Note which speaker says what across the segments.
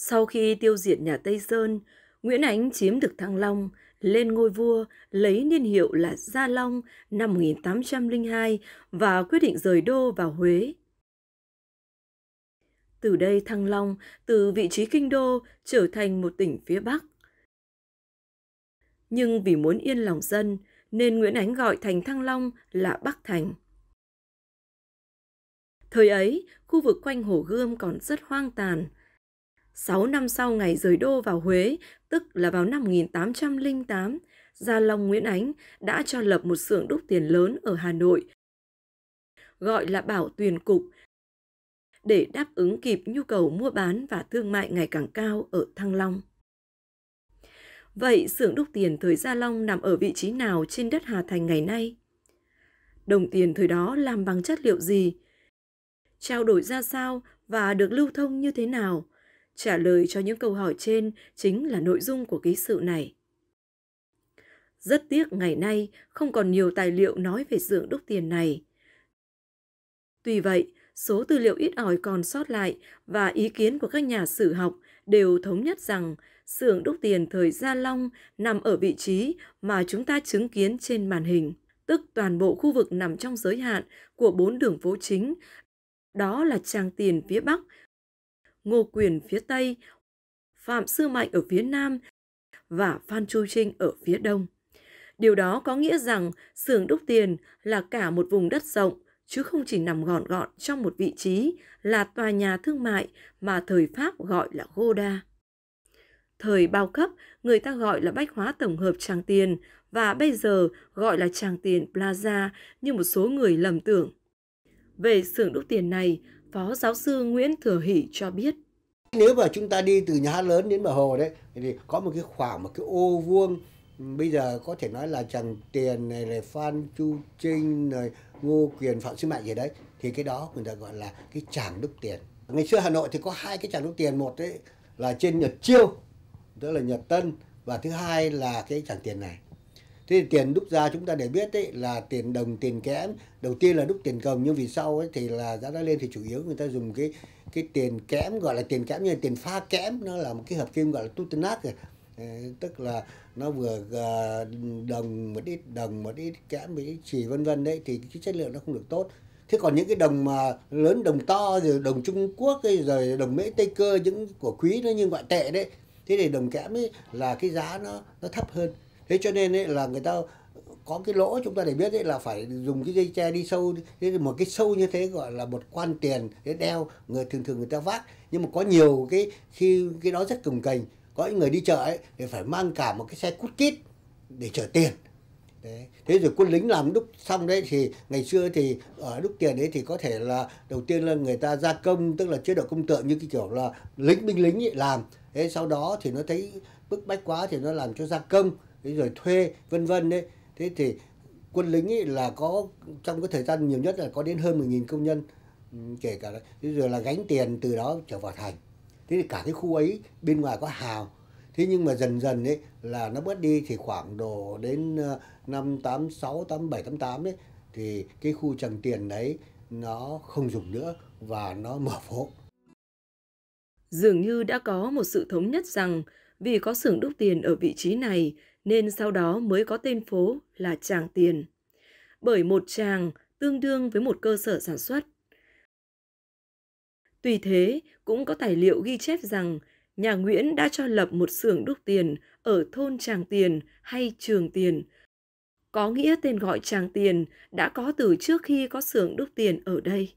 Speaker 1: Sau khi tiêu diệt nhà Tây Sơn, Nguyễn Ánh chiếm được Thăng Long, lên ngôi vua, lấy niên hiệu là Gia Long năm 1802 và quyết định rời đô vào Huế. Từ đây Thăng Long từ vị trí kinh đô trở thành một tỉnh phía Bắc. Nhưng vì muốn yên lòng dân, nên Nguyễn Ánh gọi thành Thăng Long là Bắc Thành. Thời ấy, khu vực quanh Hồ Gươm còn rất hoang tàn – 6 năm sau ngày rời đô vào Huế, tức là vào năm 1808, Gia Long Nguyễn Ánh đã cho lập một xưởng đúc tiền lớn ở Hà Nội, gọi là Bảo Tuyền Cục, để đáp ứng kịp nhu cầu mua bán và thương mại ngày càng cao ở Thăng Long. Vậy xưởng đúc tiền thời Gia Long nằm ở vị trí nào trên đất Hà Thành ngày nay? Đồng tiền thời đó làm bằng chất liệu gì? Trao đổi ra sao và được lưu thông như thế nào? Trả lời cho những câu hỏi trên chính là nội dung của ký sự này. Rất tiếc ngày nay không còn nhiều tài liệu nói về dưỡng đúc tiền này. Tuy vậy, số tư liệu ít ỏi còn sót lại và ý kiến của các nhà sử học đều thống nhất rằng xưởng đúc tiền thời Gia Long nằm ở vị trí mà chúng ta chứng kiến trên màn hình, tức toàn bộ khu vực nằm trong giới hạn của bốn đường phố chính, đó là Tràng Tiền phía Bắc, Ngô Quyền phía Tây, Phạm Sư Mạnh ở phía Nam và Phan Chu Trinh ở phía Đông. Điều đó có nghĩa rằng xưởng đúc tiền là cả một vùng đất rộng, chứ không chỉ nằm gọn gọn trong một vị trí là tòa nhà thương mại mà thời Pháp gọi là Goda. Thời bao cấp, người ta gọi là bách hóa tổng hợp Tràng Tiền và bây giờ gọi là Tràng Tiền Plaza như một số người lầm tưởng. Về xưởng đúc tiền này, Phó giáo sư Nguyễn Thừa Hỷ cho biết. Nếu mà chúng ta đi từ nhà hát lớn đến bờ hồ đấy thì có một
Speaker 2: cái khoảng một cái ô vuông bây giờ có thể nói là Trần Tiền này là Phan Chu Trinh này Ngô Quyền Phạm Sư Mạnh gì đấy thì cái đó người ta gọi là cái tràng đúc tiền ngày xưa Hà Nội thì có hai cái tràng đúc tiền một đấy là trên Nhật Chiêu tức là Nhật Tân và thứ hai là cái tràng tiền này Thế thì tiền đúc ra chúng ta để biết ấy, là tiền đồng, tiền kẽm. Đầu tiên là đúc tiền cầm nhưng vì sau ấy, thì là giá đã lên thì chủ yếu người ta dùng cái cái tiền kẽm gọi là tiền kẽm như là tiền pha kẽm nó là một cái hợp kim gọi là tutenac kìa ờ, tức là nó vừa ờ, đồng một ít đồng một ít kẽm một ít chỉ vân vân đấy thì cái chất lượng nó không được tốt thế còn những cái đồng mà lớn đồng to rồi đồng Trung Quốc ấy, rồi đồng Mỹ Tây cơ những của quý nó như ngoại tệ đấy thế thì đồng kẽm ấy là cái giá nó nó thấp hơn thế cho nên ấy, là người ta có cái lỗ chúng ta để biết ấy là phải dùng cái dây tre đi sâu thế một cái sâu như thế gọi là một quan tiền để đeo người thường thường người ta vác nhưng mà có nhiều cái khi cái đó rất cồng cành có những người đi chợ ấy thì phải mang cả một cái xe cút kít để chở tiền Đấy. thế rồi quân lính làm đúc xong đấy thì ngày xưa thì ở đúc tiền đấy thì có thể là đầu tiên là người ta gia công tức là chế độ công tượng như cái kiểu là lính binh lính ấy làm thế sau đó thì nó thấy bức bách quá thì nó làm cho gia công rồi thuê vân vân đấy thế thì quân lính ấy là có trong cái thời gian nhiều nhất là có đến hơn 10.000 công nhân kể cả thế rồi là gánh tiền từ đó trở vào thành thế thì cả cái khu ấy bên ngoài có hào thế nhưng mà dần dần ấy là nó bớt đi thì khoảng độ đến ờ, năm tám sáu tám bảy tám tám đấy thì cái khu trần tiền đấy nó không dùng nữa và nó mở phố
Speaker 1: dường như đã có một sự thống nhất rằng vì có xưởng đúc tiền ở vị trí này nên sau đó mới có tên phố là Tràng Tiền. Bởi một tràng tương đương với một cơ sở sản xuất. Tuy thế, cũng có tài liệu ghi chép rằng nhà Nguyễn đã cho lập một xưởng đúc tiền ở thôn Tràng Tiền hay Trường Tiền. Có nghĩa tên gọi Tràng Tiền đã có từ trước khi có xưởng đúc tiền ở đây.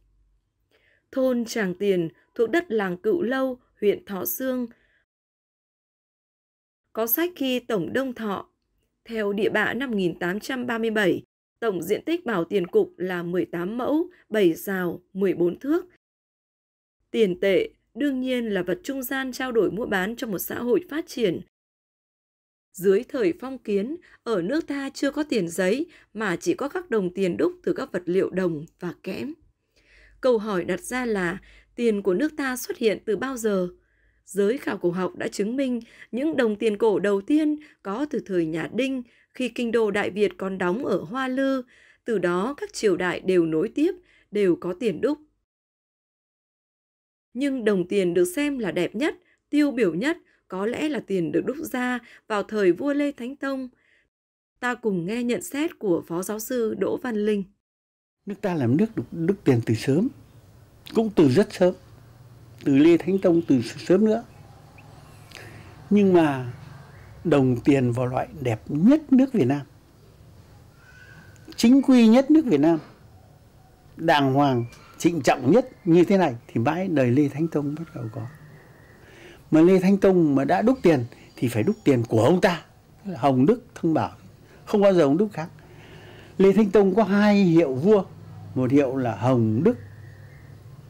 Speaker 1: Thôn Tràng Tiền thuộc đất làng Cựu Lâu, huyện Thọ Sương, có sách khi Tổng Đông Thọ. Theo địa bạ năm 1837, tổng diện tích bảo tiền cục là 18 mẫu, 7 rào, 14 thước. Tiền tệ đương nhiên là vật trung gian trao đổi mua bán trong một xã hội phát triển. Dưới thời phong kiến, ở nước ta chưa có tiền giấy mà chỉ có các đồng tiền đúc từ các vật liệu đồng và kẽm. Câu hỏi đặt ra là tiền của nước ta xuất hiện từ bao giờ? Giới khảo cổ học đã chứng minh những đồng tiền cổ đầu tiên có từ thời nhà Đinh khi kinh đô Đại Việt còn đóng ở Hoa Lư, từ đó các triều đại đều nối tiếp, đều có tiền đúc. Nhưng đồng tiền được xem là đẹp nhất, tiêu biểu nhất có lẽ là tiền được đúc ra vào thời vua Lê Thánh Tông. Ta cùng nghe nhận xét của Phó Giáo sư Đỗ Văn Linh.
Speaker 3: Nước ta làm nước đúc, đúc tiền từ sớm, cũng từ rất sớm từ Lê Thánh Tông từ sớm nữa. Nhưng mà đồng tiền vào loại đẹp nhất nước Việt Nam. Chính quy nhất nước Việt Nam. Đàng hoàng, trịnh trọng nhất như thế này thì mãi đời Lê Thánh Tông bắt đầu có. Mà Lê Thánh Tông mà đã đúc tiền thì phải đúc tiền của ông ta. Hồng Đức thông bảo không bao giờ ông đúc khác. Lê Thánh Tông có hai hiệu vua, một hiệu là Hồng Đức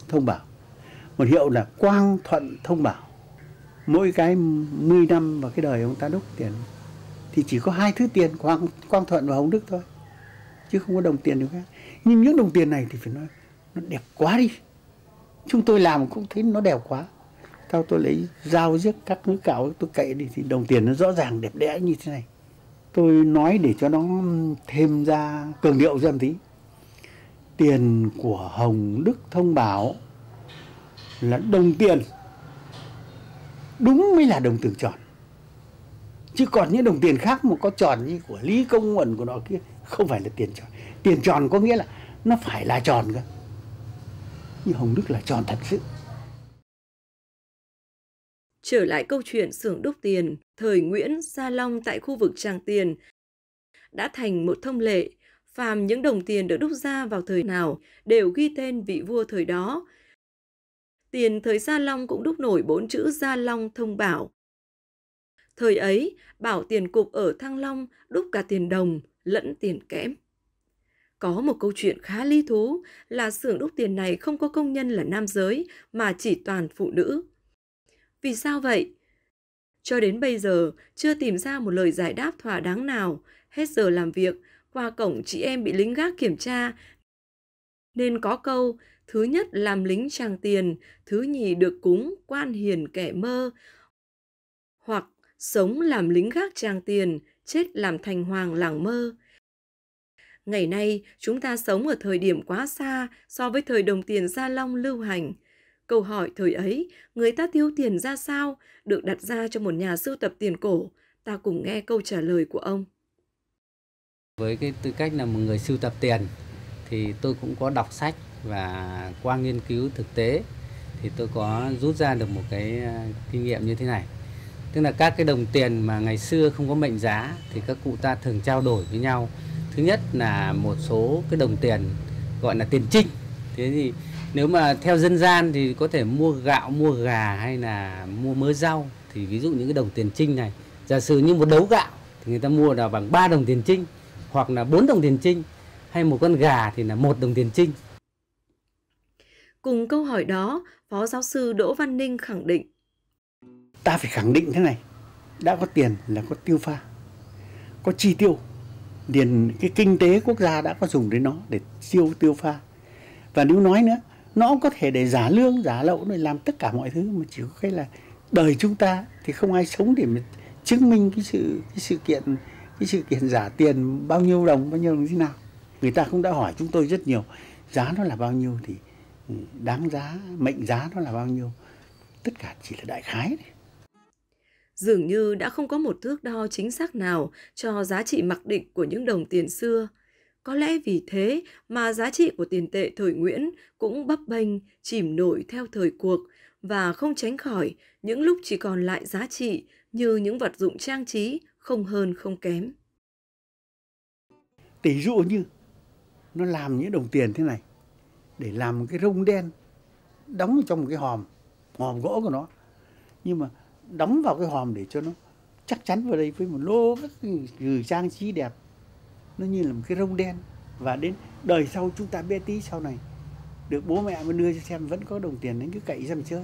Speaker 3: thông bảo một hiệu là quang thuận thông bảo mỗi cái 10 năm và cái đời ông ta đúc tiền thì chỉ có hai thứ tiền quang quang thuận và hồng đức thôi chứ không có đồng tiền nào khác nhưng những đồng tiền này thì phải nói nó đẹp quá đi chúng tôi làm cũng thấy nó đẹp quá sau tôi lấy dao giết các thứ cạo tôi cậy đi thì đồng tiền nó rõ ràng đẹp đẽ như thế này tôi nói để cho nó thêm ra cường điệu ra một tí tiền của hồng đức thông bảo là đồng tiền đúng mới là đồng tử tròn chứ còn những đồng tiền khác mà có tròn như của lý công uẩn của nó kia không phải là tiền tròn tiền tròn có nghĩa là nó phải là tròn cơ như hồng đức là tròn thật sự
Speaker 1: trở lại câu chuyện xưởng đúc tiền thời nguyễn gia long tại khu vực tràng tiền đã thành một thông lệ phàm những đồng tiền được đúc ra vào thời nào đều ghi tên vị vua thời đó tiền thời Gia Long cũng đúc nổi bốn chữ Gia Long thông bảo. Thời ấy, bảo tiền cục ở Thăng Long đúc cả tiền đồng lẫn tiền kẽm. Có một câu chuyện khá lý thú là xưởng đúc tiền này không có công nhân là nam giới mà chỉ toàn phụ nữ. Vì sao vậy? Cho đến bây giờ, chưa tìm ra một lời giải đáp thỏa đáng nào. Hết giờ làm việc, qua cổng chị em bị lính gác kiểm tra. Nên có câu, thứ nhất làm lính tràng tiền, thứ nhì được cúng quan hiền kẻ mơ, hoặc sống làm lính gác tràng tiền, chết làm thành hoàng làng mơ. Ngày nay, chúng ta sống ở thời điểm quá xa so với thời đồng tiền Gia Long lưu hành. Câu hỏi thời ấy, người ta tiêu tiền ra sao, được đặt ra cho một nhà sưu tập tiền cổ. Ta cùng nghe câu trả lời của ông.
Speaker 4: Với cái tư cách là một người sưu tập tiền, thì tôi cũng có đọc sách và qua nghiên cứu thực tế thì tôi có rút ra được một cái à, kinh nghiệm như thế này tức là các cái đồng tiền mà ngày xưa không có mệnh giá thì các cụ ta thường trao đổi với nhau thứ nhất là một số cái đồng tiền gọi là tiền trinh thế thì nếu mà theo dân gian thì có thể mua gạo mua gà hay là mua mớ rau thì ví dụ những cái đồng tiền trinh này giả sử như một đấu gạo thì người ta mua là bằng 3 đồng tiền trinh hoặc là 4 đồng tiền trinh hay một con gà thì là một đồng tiền trinh
Speaker 1: Cùng câu hỏi đó, Phó giáo sư Đỗ Văn Ninh khẳng định.
Speaker 4: Ta phải khẳng định thế này, đã có tiền
Speaker 3: là có tiêu pha, có chi tiêu. tiền cái kinh tế quốc gia đã có dùng đến nó để tiêu tiêu pha. Và nếu nói nữa, nó cũng có thể để giả lương, giả lậu, để làm tất cả mọi thứ. Mà chỉ có cái là đời chúng ta thì không ai sống để mà chứng minh cái sự cái sự kiện cái sự kiện giả tiền bao nhiêu đồng bao nhiêu đồng thế nào người ta cũng đã hỏi chúng tôi rất nhiều giá nó là bao nhiêu thì đáng giá mệnh giá nó là
Speaker 1: bao nhiêu tất cả chỉ là đại khái đấy dường như đã không có một thước đo chính xác nào cho giá trị mặc định của những đồng tiền xưa. Có lẽ vì thế mà giá trị của tiền tệ thời Nguyễn cũng bấp bênh, chìm nổi theo thời cuộc và không tránh khỏi những lúc chỉ còn lại giá trị như những vật dụng trang trí không hơn không kém.
Speaker 3: Tỷ dụ như nó làm những đồng tiền thế này để làm một cái rông đen đóng trong một cái hòm hòm gỗ của nó nhưng mà đóng vào cái hòm để cho nó chắc chắn vào đây với một lô các gửi trang trí đẹp nó như là một cái rông đen và đến đời sau chúng ta bé tí sau này được bố mẹ mới đưa cho xem vẫn có đồng tiền đến cứ cậy dăm chơi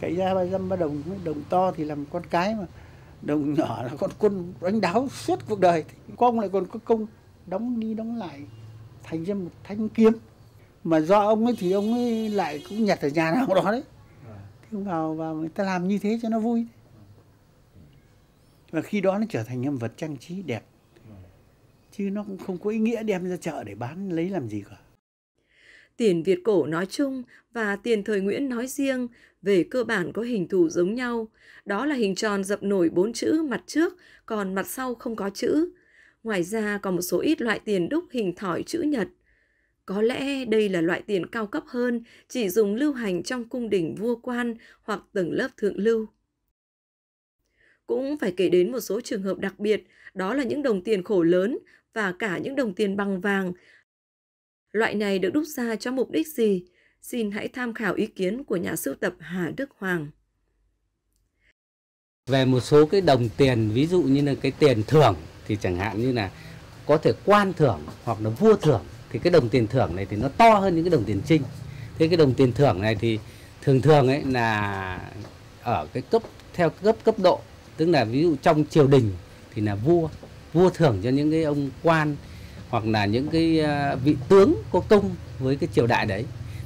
Speaker 3: cậy ra ba dăm ba đồng đồng to thì làm con cái mà đồng nhỏ là con quân đánh đáo suốt cuộc đời thì con lại còn có công đóng đi đóng lại thành ra một thanh kiếm mà do ông ấy thì ông ấy lại cũng nhặt ở nhà nào đó đấy à. thì ông vào và người ta làm như thế cho nó vui và khi đó nó trở thành nhân vật trang trí đẹp chứ nó cũng không có ý nghĩa đem ra chợ để
Speaker 1: bán lấy làm gì cả tiền Việt cổ nói chung và tiền thời Nguyễn nói riêng về cơ bản có hình thù giống nhau, đó là hình tròn dập nổi bốn chữ mặt trước, còn mặt sau không có chữ. Ngoài ra còn một số ít loại tiền đúc hình thỏi chữ nhật. Có lẽ đây là loại tiền cao cấp hơn, chỉ dùng lưu hành trong cung đình vua quan hoặc tầng lớp thượng lưu. Cũng phải kể đến một số trường hợp đặc biệt, đó là những đồng tiền khổ lớn và cả những đồng tiền bằng vàng. Loại này được đúc ra cho mục đích gì? Xin hãy tham khảo ý kiến của nhà sưu tập Hà Đức Hoàng.
Speaker 4: Về một số cái đồng tiền, ví dụ như là cái tiền thưởng thì chẳng hạn như là có thể quan thưởng hoặc là vua thưởng thì cái đồng tiền thưởng này thì nó to hơn những cái đồng tiền trinh thế cái đồng tiền thưởng này thì thường thường ấy là ở cái cấp theo cấp cấp độ tức là ví dụ trong triều đình thì là vua vua thưởng cho những cái ông quan hoặc là những cái à, vị tướng có công với cái triều đại đấy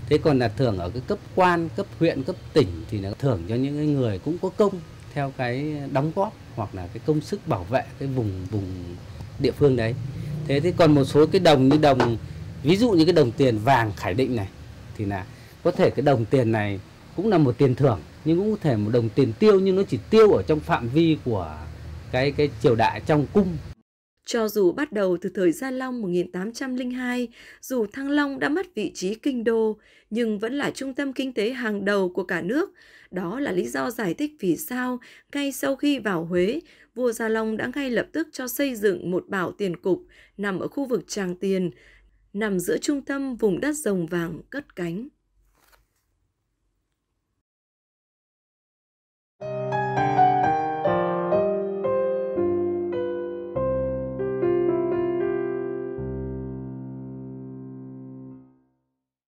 Speaker 4: thế còn là thưởng ở cái cấp quan cấp huyện cấp tỉnh thì là thưởng cho những cái người cũng có công theo cái đóng góp hoặc là cái công sức bảo vệ cái vùng vùng địa phương đấy thế thì còn một số cái đồng như đồng ví dụ như cái đồng tiền vàng khải định này thì là có thể cái đồng tiền này cũng là một tiền thưởng nhưng cũng có thể một đồng tiền tiêu nhưng nó chỉ tiêu ở trong phạm vi của cái cái triều đại trong cung
Speaker 1: cho dù bắt đầu từ thời Gia Long 1802, dù Thăng Long đã mất vị trí kinh đô, nhưng vẫn là trung tâm kinh tế hàng đầu của cả nước. Đó là lý do giải thích vì sao, ngay sau khi vào Huế, vua Gia Long đã ngay lập tức cho xây dựng một bảo tiền cục nằm ở khu vực Tràng Tiền, nằm giữa trung tâm vùng đất rồng vàng cất cánh.